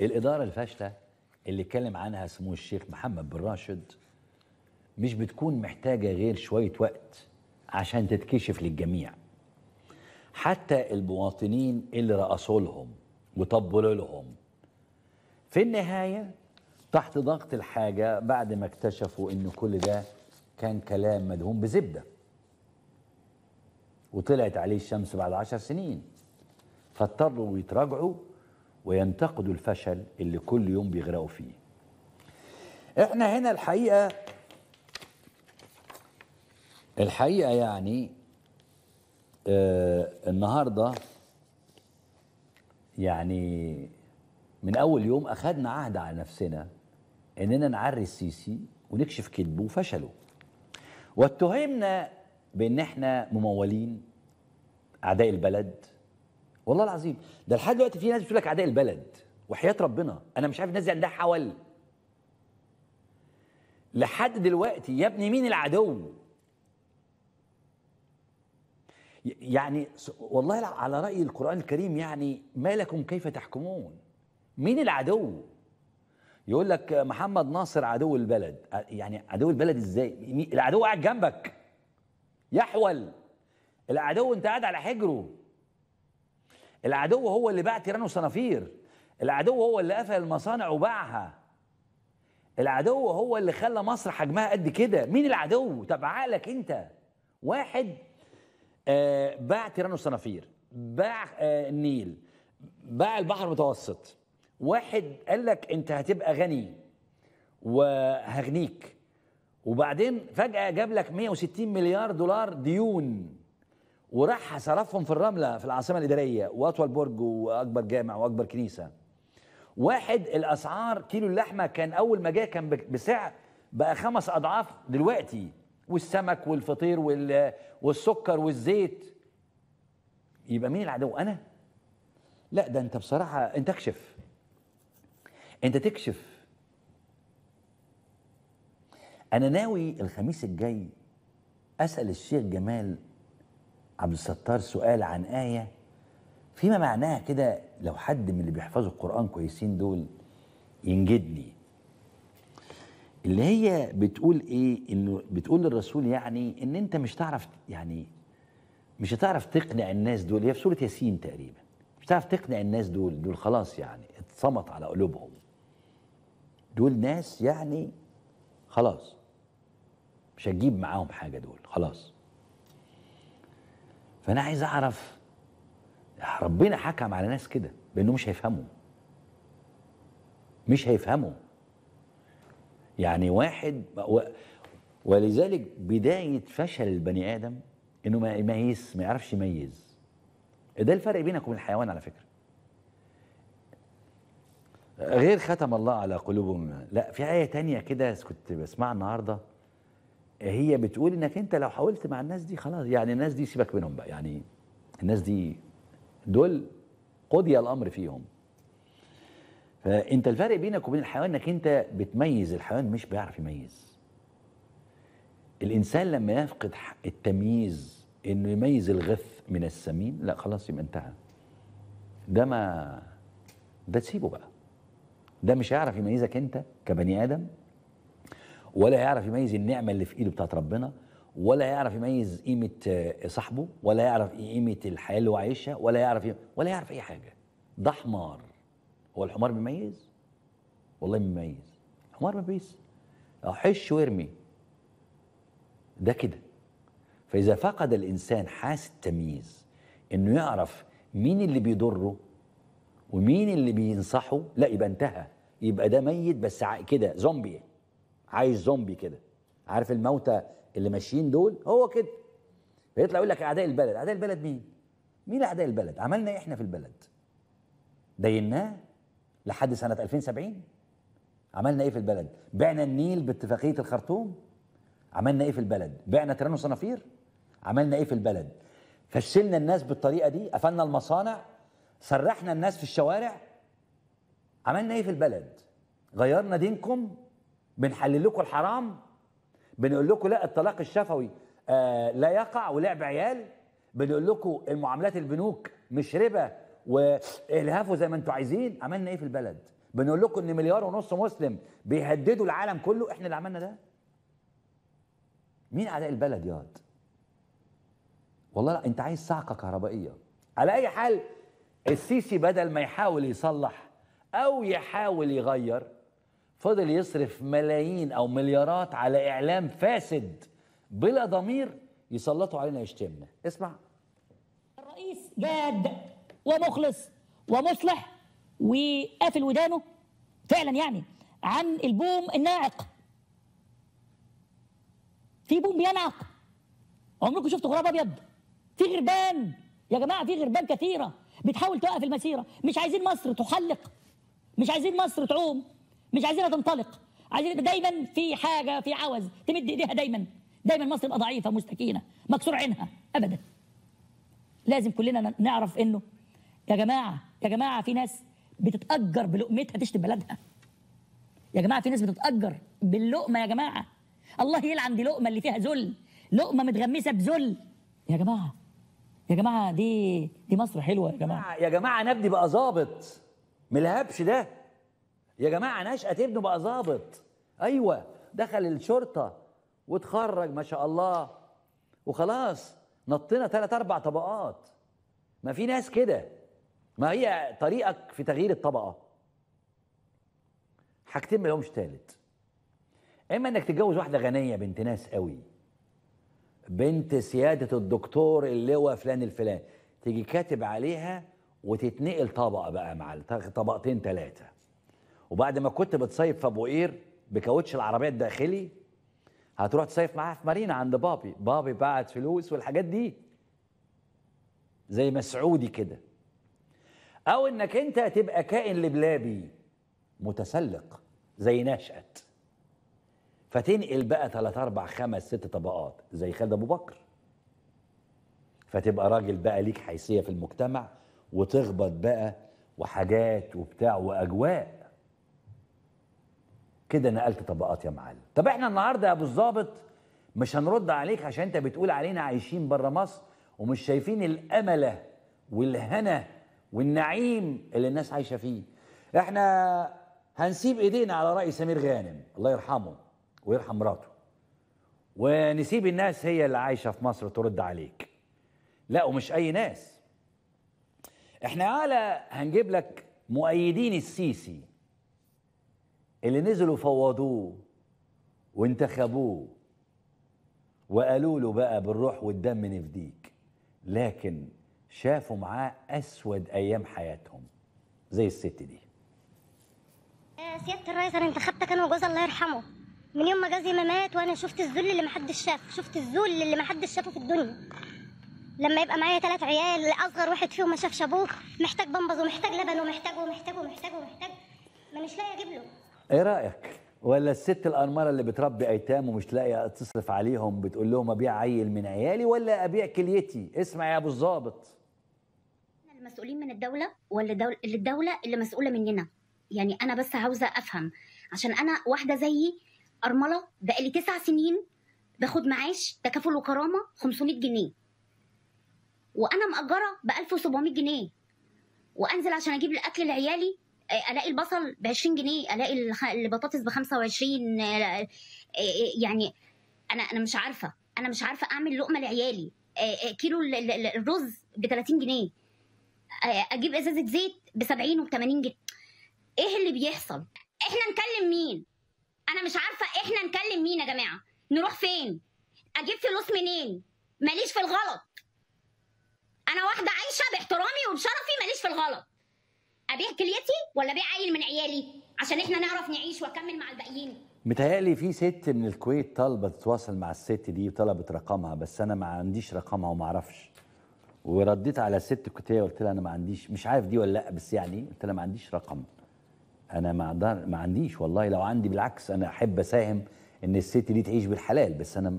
الإدارة الفاشلة اللي اتكلم عنها سمو الشيخ محمد بن راشد مش بتكون محتاجة غير شوية وقت عشان تتكشف للجميع حتى المواطنين اللي رقصوا لهم وطبلوا لهم في النهاية تحت ضغط الحاجة بعد ما اكتشفوا ان كل ده كان كلام مدهون بزبدة وطلعت عليه الشمس بعد عشر سنين فاضطروا يتراجعوا وينتقدوا الفشل اللي كل يوم بيغرقوا فيه احنا هنا الحقيقه الحقيقه يعني آه النهارده يعني من اول يوم اخذنا عهد على نفسنا اننا نعري السيسي ونكشف كذبه وفشله واتهمنا بان احنا ممولين اعداء البلد والله العظيم ده لحد دلوقتي في ناس بتقول لك اعداء البلد وحياه ربنا انا مش عارف الناس دي عندها حول لحد دلوقتي يا ابني مين العدو يعني والله على راي القران الكريم يعني ما لكم كيف تحكمون مين العدو يقول لك محمد ناصر عدو البلد يعني عدو البلد ازاي العدو قاعد جنبك يحول العدو انت قاعد على حجره العدو هو اللي باع تيران وصنافير العدو هو اللي قفل المصانع وباعها العدو هو اللي خلى مصر حجمها قد كده مين العدو طب عقلك انت واحد آه باع تيران وصنافير باع آه النيل باع البحر المتوسط واحد قال لك انت هتبقى غني وهغنيك وبعدين فجأة جاب لك 160 مليار دولار ديون وراح صرفهم في الرمله في العاصمه الاداريه واطول برج واكبر جامع واكبر كنيسه واحد الاسعار كيلو اللحمه كان اول ما جه كان بسعر بقى خمس اضعاف دلوقتي والسمك والفطير والسكر والزيت يبقى مين العدو انا لا ده انت بصراحه انت اكشف انت تكشف انا ناوي الخميس الجاي اسال الشيخ جمال عبد الستار سؤال عن آية فيما معناها كده لو حد من اللي بيحفظوا القرآن كويسين دول ينجدني اللي هي بتقول ايه انه بتقول للرسول يعني ان انت مش تعرف يعني مش هتعرف تقنع الناس دول هي في سوره ياسين تقريبا مش هتعرف تقنع الناس دول دول خلاص يعني اتصمت على قلوبهم دول ناس يعني خلاص مش هتجيب معاهم حاجه دول خلاص فانا عايز اعرف ربنا حكم على ناس كده بانه مش هيفهموا مش هيفهموا يعني واحد و... ولذلك بدايه فشل البني ادم انه ما يميز ما يعرفش يميز ده الفرق بينك وبين الحيوان على فكره غير ختم الله على قلوبهم لا في آية تانية كده كنت بسمعها النهاردة هي بتقول انك انت لو حاولت مع الناس دي خلاص يعني الناس دي سيبك منهم بقى يعني الناس دي دول قضي الامر فيهم فانت الفرق بينك وبين الحيوان انك انت بتميز الحيوان مش بيعرف يميز الانسان لما يفقد التمييز انه يميز الغث من السمين لا خلاص يبقى انتهى ده ما ده تسيبه بقى ده مش هيعرف يميزك انت كبني ادم ولا يعرف يميز النعمه اللي في ايده بتاعت ربنا ولا يعرف يميز قيمه آه، صاحبه ولا يعرف قيمه الحياه اللي هو عايشها ولا يعرف ولا يعرف اي حاجه ده حمار هو الحمار بيميز والله بيميز حمار ما بيميز آه، حش وارمي ده كده فاذا فقد الانسان حاسه التمييز انه يعرف مين اللي بيضره ومين اللي بينصحه لا يبقى انتهى يبقى ده ميت بس كده زومبي عايز زومبي كده عارف الموتى اللي ماشيين دول هو كده فيطلع يقول لك اعداء البلد اعداء البلد مين مين اعداء البلد عملنا ايه احنا في البلد ديناه لحد سنه 2070 عملنا ايه في البلد بعنا النيل باتفاقيه الخرطوم عملنا ايه في البلد بعنا ترانو وصنافير عملنا ايه في البلد فشلنا الناس بالطريقه دي قفلنا المصانع سرحنا الناس في الشوارع عملنا ايه في البلد غيرنا دينكم بنحلل لكم الحرام بنقول لكم لا الطلاق الشفوي آه لا يقع ولعب عيال بنقول لكم المعاملات البنوك مش ربا والهافوا زي ما انتم عايزين عملنا ايه في البلد بنقول لكم ان مليار ونص مسلم بيهددوا العالم كله احنا اللي عملنا ده مين اعداء البلد ياض والله لا انت عايز صعقه كهربائيه على اي حال السيسي بدل ما يحاول يصلح او يحاول يغير فضل يصرف ملايين او مليارات على اعلام فاسد بلا ضمير يسلطوا علينا يشتمنا اسمع الرئيس جاد ومخلص ومصلح وقافل ودانه فعلا يعني عن البوم الناعق في بوم بينعق عمركم شفتوا غراب ابيض في غربان يا جماعه في غربان كثيره بتحاول توقف المسيره مش عايزين مصر تحلق مش عايزين مصر تعوم مش عايزينها تنطلق عايزين دايما في حاجه في عوز تمد ايديها دايما دايما مصر تبقى ضعيفه مستكينه مكسور عينها ابدا لازم كلنا نعرف انه يا جماعه يا جماعه في ناس بتتاجر بلقمتها تشتم بلدها يا جماعه في ناس بتتاجر باللقمه يا جماعه الله يلعن دي لقمه اللي فيها ذل لقمه متغمسه بذل يا جماعه يا جماعه دي دي مصر حلوه يا جماعه يا جماعه نبدي بقى ظابط ملهبش ده يا جماعه نشأة ابنه بقى ظابط ايوه دخل الشرطه وتخرج ما شاء الله وخلاص نطينا ثلاث اربع طبقات ما في ناس كده ما هي طريقك في تغيير الطبقه حاجتين ما لهمش تالت اما انك تتجوز واحده غنيه بنت ناس قوي بنت سياده الدكتور اللواء فلان الفلان تيجي كاتب عليها وتتنقل طبقه بقى مع طبقتين ثلاثه وبعد ما كنت بتصيف في ابو قير بكاوتش العربيه الداخلي هتروح تصيف معاها في مارينا عند بابي بابي بعت فلوس والحاجات دي زي مسعودي كده او انك انت هتبقى كائن لبلابي متسلق زي نشأت فتنقل بقى ثلاث اربع خمس ست طبقات زي خالد ابو بكر فتبقى راجل بقى ليك حيثيه في المجتمع وتخبط بقى وحاجات وبتاع واجواء كده نقلت طبقات يا معلم طب احنا النهارده يا ابو الظابط مش هنرد عليك عشان انت بتقول علينا عايشين بره مصر ومش شايفين الامله والهنا والنعيم اللي الناس عايشه فيه احنا هنسيب ايدينا على راي سمير غانم الله يرحمه ويرحم مراته ونسيب الناس هي اللي عايشه في مصر ترد عليك لا ومش اي ناس احنا على هنجيب لك مؤيدين السيسي اللي نزلوا فوضوه وانتخبوه وقالوا له بقى بالروح والدم نفديك لكن شافوا معاه اسود ايام حياتهم زي الست دي سياده الرئيس انا انتخبتك انا وجوزي الله يرحمه من يوم ما جوزي ما مات وانا شفت الذل اللي محدش شافه شفت الذل اللي محدش شافه في الدنيا لما يبقى معايا ثلاث عيال اصغر واحد فيهم ما شافش ابوه محتاج بامبز ومحتاج لبن ومحتاج ومحتاج ومحتاج ومحتاج مانيش لاقي اجيب له ايه رايك ولا الست الارمله اللي بتربي ايتام ومش لاقيه تصرف عليهم بتقول لهم ابيع عيل من عيالي ولا ابيع كليتي اسمع يا ابو الظابط المسؤولين من الدوله ولا دول... الدوله اللي مسؤوله مننا يعني انا بس عاوزه افهم عشان انا واحده زيي ارمله بقالي تسع سنين باخد معاش تكافل وكرامه 500 جنيه وانا مأجره ب 1700 جنيه وانزل عشان اجيب الاكل لعيالي آه، الاقي البصل ب 20 جنيه الاقي البطاطس ب 25 آه، آه، يعني انا انا مش عارفه انا مش عارفه اعمل لقمه لعيالي كيلو الرز ب 30 جنيه اجيب ازازه زيت ب 70 وب 80 جنيه ايه اللي بيحصل احنا نكلم مين انا مش عارفه احنا نكلم مين يا جماعه نروح فين اجيب فلوس منين ماليش في الغلط انا واحده عايشه باحترامي وبشرفي ماليش في الغلط ابيع كليتي ولا ابيع عيل من عيالي عشان احنا نعرف نعيش واكمل مع الباقيين متهيألي في ست من الكويت طالبه تتواصل مع الست دي وطلبت رقمها بس انا ما عنديش رقمها وما اعرفش ورديت على ست الكويتية قلت لها انا ما عنديش مش عارف دي ولا لا بس يعني قلت لها ما عنديش رقم انا ما ما عنديش والله لو عندي بالعكس انا احب اساهم ان الست دي تعيش بالحلال بس انا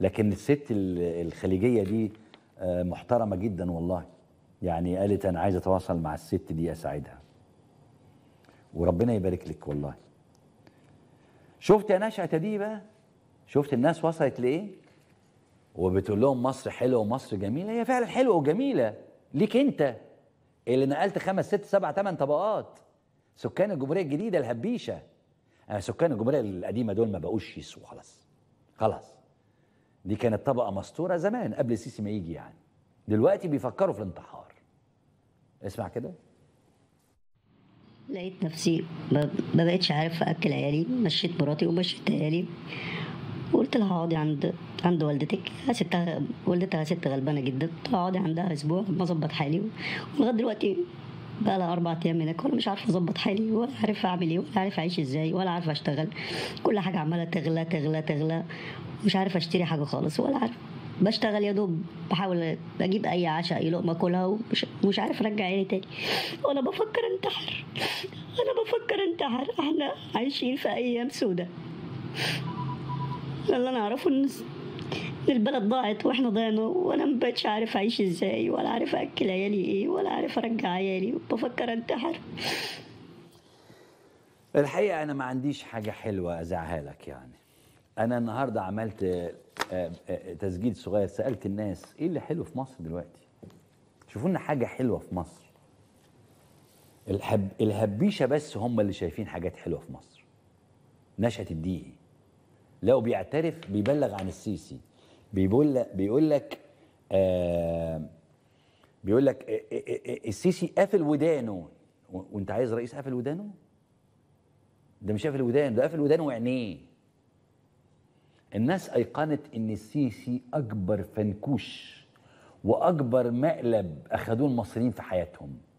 لكن الست الخليجيه دي آه، محترمه جدا والله يعني قالت انا عايز اتواصل مع الست دي اساعدها وربنا يبارك لك والله شفت يا نشأة دي بقى شفت الناس وصلت لايه وبتقول لهم مصر حلوه ومصر جميله هي فعلا حلوه وجميله ليك انت اللي نقلت خمس ست سبع ثمان طبقات سكان الجمهوريه الجديده الهبيشه أنا آه، سكان الجمهوريه القديمه دول ما بقوش يسوا خلاص خلاص دي كانت طبقه مستوره زمان قبل السيسي ما يجي يعني دلوقتي بيفكروا في الانتحار اسمع كده لقيت نفسي ما, بقتش عارفه اكل عيالي مشيت مراتي ومشيت عيالي وقلت لها اقعدي عند عند والدتك ستها والدتها ست غلبانه جدا اقعدي عندها اسبوع ما اظبط حالي ولغايه دلوقتي بقى لها اربع ايام هناك وانا مش عارفه اظبط حالي ولا عارف اعمل ايه ولا عارف اعيش ازاي ولا عارفه اشتغل كل حاجه عماله تغلى تغلى تغلى مش عارفه اشتري حاجه خالص ولا عارفه بشتغل يا دوب بحاول اجيب اي عشاء اي لقمه اكلها ومش عارف ارجع عيني تاني وانا بفكر انتحر انا بفكر انتحر احنا عايشين في ايام سودة اللي انا اعرفه ان البلد ضاعت واحنا ضيعنا وانا مبقتش عارف اعيش ازاي ولا عارف اكل عيالي ايه ولا عارف ارجع عيالي بفكر انتحر الحقيقه انا ما عنديش حاجه حلوه ازعها لك يعني انا النهارده عملت آه، آه، آه، تسجيل صغير سالت الناس ايه اللي حلو في مصر دلوقتي شوفوا لنا حاجه حلوه في مصر الحب الهبيشه بس هم اللي شايفين حاجات حلوه في مصر نشأة الدقيق لو بيعترف بيبلغ عن السيسي بيقول بيقول لك آه بيقول لك السيسي قافل ودانه وانت عايز رئيس قافل ودانه ده مش قافل ودانه ده قافل ودانه وعينيه الناس ايقنت ان السيسي اكبر فنكوش واكبر مقلب اخذوه المصريين في حياتهم